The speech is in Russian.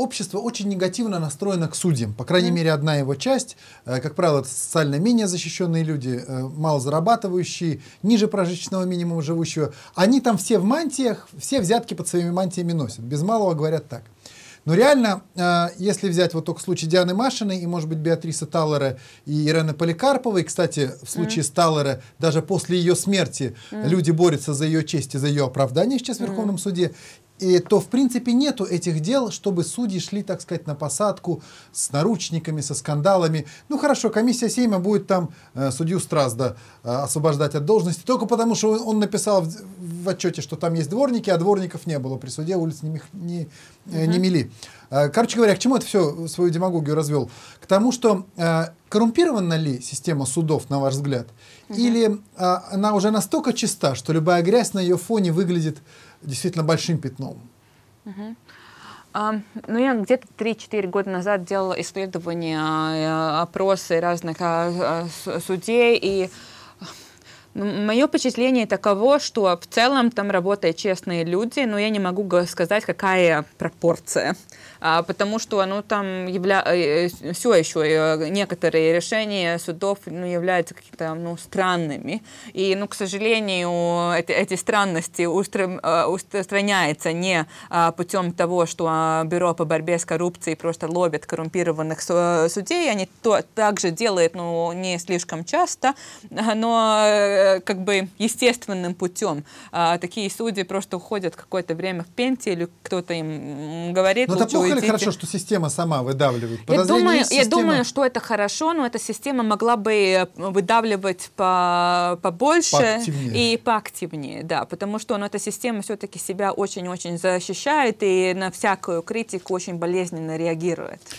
общество очень негативно настроено к судьям. По крайней mm. мере, одна его часть, э, как правило, это социально менее защищенные люди, э, мало зарабатывающие, ниже прожиточного минимума живущего. Они там все в мантиях, все взятки под своими мантиями носят. Без малого говорят так. Но реально, э, если взять вот только случай Дианы Машиной и, может быть, Беатрисы Таллера и Ирены Поликарповой, кстати, в случае mm. с Таллера, даже после ее смерти mm. люди борются за ее честь и за ее оправдание сейчас в Верховном mm. суде, и то в принципе нету этих дел, чтобы судьи шли, так сказать, на посадку с наручниками, со скандалами. Ну хорошо, комиссия Сейма будет там э, судью Стразда э, освобождать от должности, только потому что он, написал в, в отчете, что там есть дворники, а дворников не было при суде, улиц не, мех, не, э, не мели. Mm-hmm. Э, короче говоря, к чему это все свою демагогию развел? К тому, что э, коррумпирована ли система судов, на ваш взгляд, угу. или э, она уже настолько чиста, что любая грязь на ее фоне выглядит действительно большим пятном? А, ну, я где-то 3-4 года назад делала исследования, опросы разных а, а, судей, и Мое впечатление таково, что в целом там работают честные люди, но я не могу сказать, какая пропорция. А, потому что оно ну, там явля... Э, э, все еще э, некоторые решения судов ну, являются какими-то ну, странными. И, ну, к сожалению, эти, эти странности устраняются не а, путем того, что а, Бюро по борьбе с коррупцией просто ловит коррумпированных судей. Они то, также делают ну, не слишком часто, но как бы естественным путем. А, такие судьи просто уходят какое-то время в пенсии, или кто-то им говорит, ну это плохо уйдите. или хорошо, что система сама выдавливает? Я думаю, я думаю, что это хорошо, но эта система могла бы э, выдавливать по, побольше поактивнее. и поактивнее, да, потому что ну, эта система все-таки себя очень-очень защищает и на всякую критику очень болезненно реагирует.